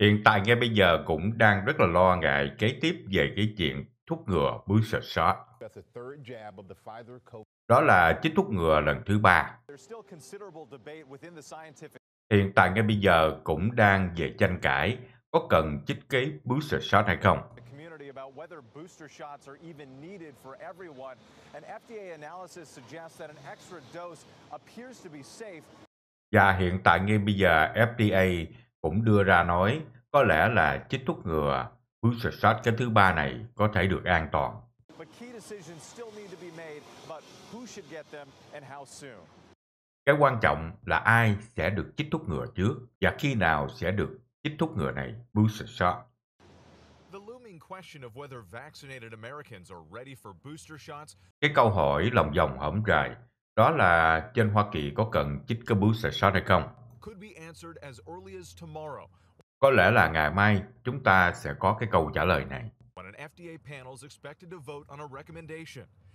Hiện tại ngay bây giờ cũng đang rất là lo ngại kế tiếp về cái chuyện thuốc ngừa booster shot. Đó là chích thuốc ngừa lần thứ ba. Hiện tại ngay bây giờ cũng đang về tranh cãi có cần chích cái booster shot hay không. Và hiện tại ngay bây giờ FDA cũng đưa ra nói có lẽ là chích thuốc ngừa booster shot cái thứ ba này có thể được an toàn. Cái quan trọng là ai sẽ được chích thuốc ngừa trước và khi nào sẽ được chích thuốc ngừa này booster shot. Cái câu hỏi lòng vòng hõm dài đó là trên Hoa Kỳ có cần chích cái booster shot hay không? Có lẽ là ngày mai chúng ta sẽ có cái câu trả lời này.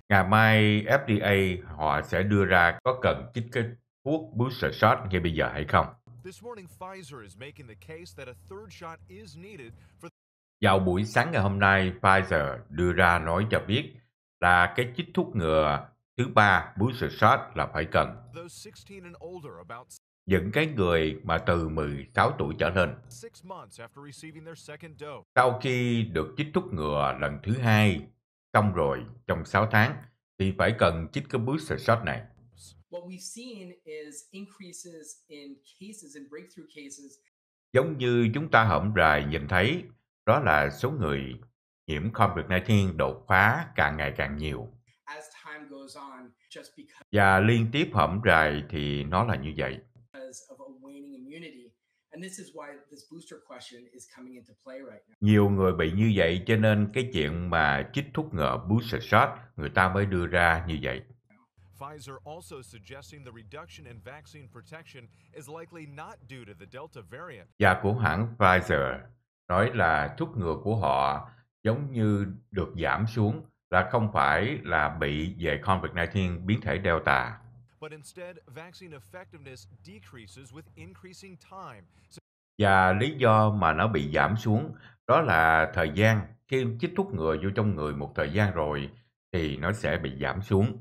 Ngày mai FDA họ sẽ đưa ra có cần chích cái thuốc booster shot ngay bây giờ hay không. Vào buổi sáng ngày hôm nay, Pfizer đưa ra nói cho biết là cái chích thuốc ngừa Thứ ba, muốn sự là phải cần những cái người mà từ 16 tuổi trở lên. Sau khi được chích thuốc ngừa lần thứ hai, xong rồi trong 6 tháng, thì phải cần chích cái booster shot này. Giống như chúng ta hổng rài nhìn thấy, đó là số người nhiễm COVID-19 đột phá càng ngày càng nhiều và liên tiếp hõm rài thì nó là như vậy. Nhiều người bị như vậy cho nên cái chuyện mà chích thuốc ngựa booster shot người ta mới đưa ra như vậy. Pfizer also suggesting the reduction in vaccine protection is likely not due to the Delta variant. Và của hãng Pfizer nói là thuốc ngừa của họ giống như được giảm xuống là không phải là bị về COVID-19 biến thể Delta. Và lý do mà nó bị giảm xuống đó là thời gian khi chích thuốc ngừa vô trong người một thời gian rồi thì nó sẽ bị giảm xuống.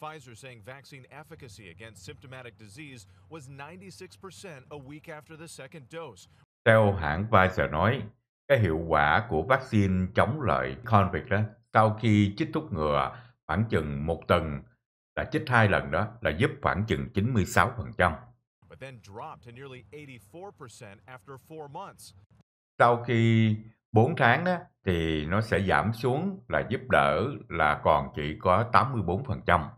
Pfizer saying vaccine efficacy against symptomatic disease was 96% a week after the second dose. Theo hãng Pfizer nói, cái hiệu quả của vaccine chống lại COVID đó sau khi chích thuốc ngừa khoảng chừng một tuần là chích hai lần đó là giúp khoảng chừng 96%. Sau khi 4 tháng đó thì nó sẽ giảm xuống là giúp đỡ là còn chỉ có 84%.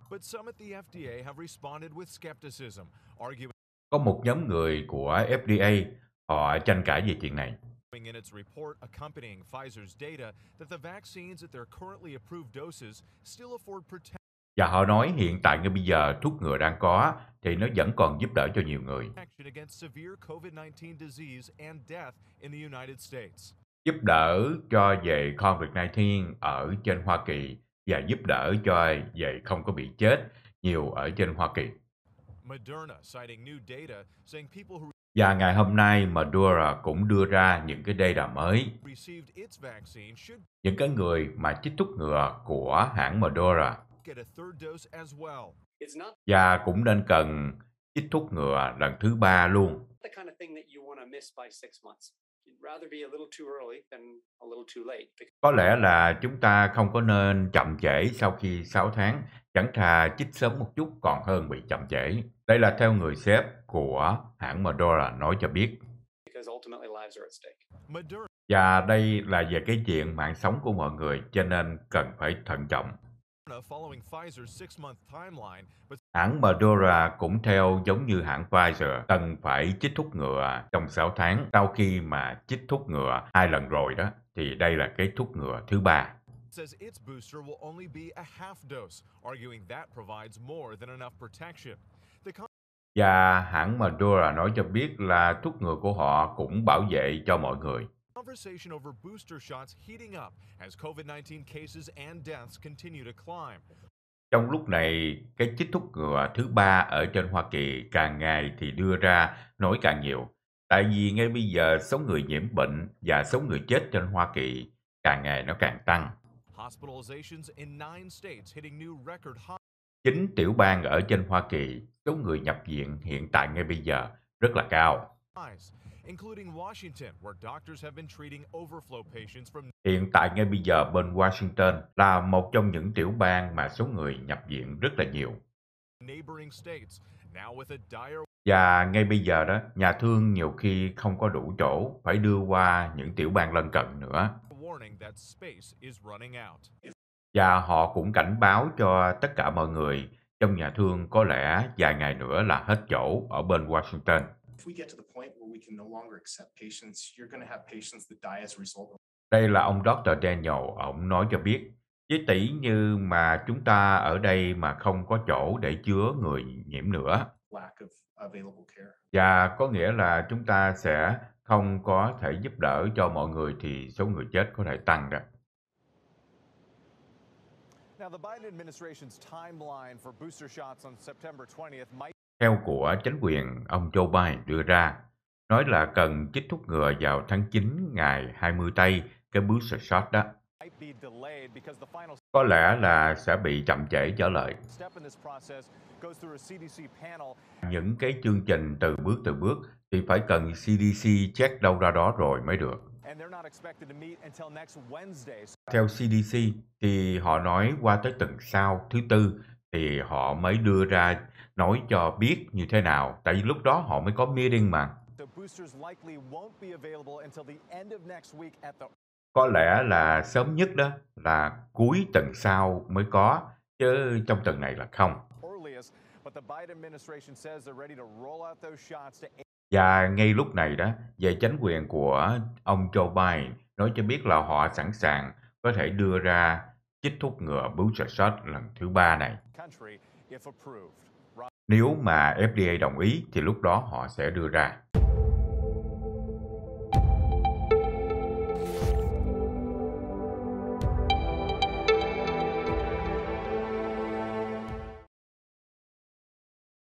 Có một nhóm người của FDA họ tranh cãi về chuyện này in its report accompanying Pfizer's data that the vaccines at their currently approved doses still afford protection. Và họ nói hiện tại ngay bây giờ thuốc ngừa đang có thì nó vẫn còn giúp đỡ cho nhiều người. Giúp đỡ cho về COVID-19 ở trên Hoa Kỳ và giúp đỡ cho về không có bị chết nhiều ở trên Hoa Kỳ. Moderna citing new data saying people who và ngày hôm nay Maduro cũng đưa ra những cái data mới. Những cái người mà chích thuốc ngừa của hãng Maduro và cũng nên cần chích thuốc ngừa lần thứ ba luôn. Có lẽ là chúng ta không có nên chậm trễ sau khi 6 tháng, chẳng thà chích sớm một chút còn hơn bị chậm trễ. Đây là theo người sếp của hãng Madura nói cho biết. Và đây là về cái chuyện mạng sống của mọi người cho nên cần phải thận trọng. Hãng Medora cũng theo giống như hãng Pfizer cần phải chích thuốc ngừa trong 6 tháng sau khi mà chích thuốc ngừa hai lần rồi đó thì đây là cái thuốc ngừa thứ ba. says its booster will only be a half dose, arguing that provides more than enough protection. The Và hãng Madura nói cho biết là thuốc ngừa của họ cũng bảo vệ cho mọi người. Conversation over booster shots heating up as COVID-19 cases and deaths continue to climb. Trong lúc này, cái chích thuốc ngừa thứ ba ở trên Hoa Kỳ càng ngày thì đưa ra nói càng nhiều. Tại vì ngay bây giờ số người nhiễm bệnh và số người chết trên Hoa Kỳ càng ngày nó càng tăng. Chính tiểu bang ở trên Hoa Kỳ, số người nhập viện hiện tại ngay bây giờ rất là cao. Hiện tại ngay bây giờ bên Washington là một trong những tiểu bang mà số người nhập viện rất là nhiều. Và ngay bây giờ đó, nhà thương nhiều khi không có đủ chỗ, phải đưa qua những tiểu bang lân cận nữa. Và họ cũng cảnh báo cho tất cả mọi người trong nhà thương có lẽ vài ngày nữa là hết chỗ ở bên Washington. Đây là ông Dr. Daniel, ông nói cho biết, với tỷ như mà chúng ta ở đây mà không có chỗ để chứa người nhiễm nữa. Và có nghĩa là chúng ta sẽ không có thể giúp đỡ cho mọi người thì số người chết có thể tăng đó. Now, the Biden administration's timeline for booster shots on September 20th might theo của chính quyền ông Joe Biden đưa ra, nói là cần chích thuốc ngừa vào tháng 9 ngày 20 Tây, cái booster shot đó. Có lẽ là sẽ bị chậm trễ trở lại. Những cái chương trình từ bước từ bước thì phải cần CDC check đâu ra đó rồi mới được. Theo CDC thì họ nói qua tới tuần sau thứ tư thì họ mới đưa ra nói cho biết như thế nào, tại vì lúc đó họ mới có meeting mà. Có lẽ là sớm nhất đó là cuối tuần sau mới có, chứ trong tuần này là không. Và ngay lúc này đó, về chính quyền của ông Joe Biden nói cho biết là họ sẵn sàng có thể đưa ra chích thuốc ngừa booster shot lần thứ ba này. Nếu mà FDA đồng ý thì lúc đó họ sẽ đưa ra.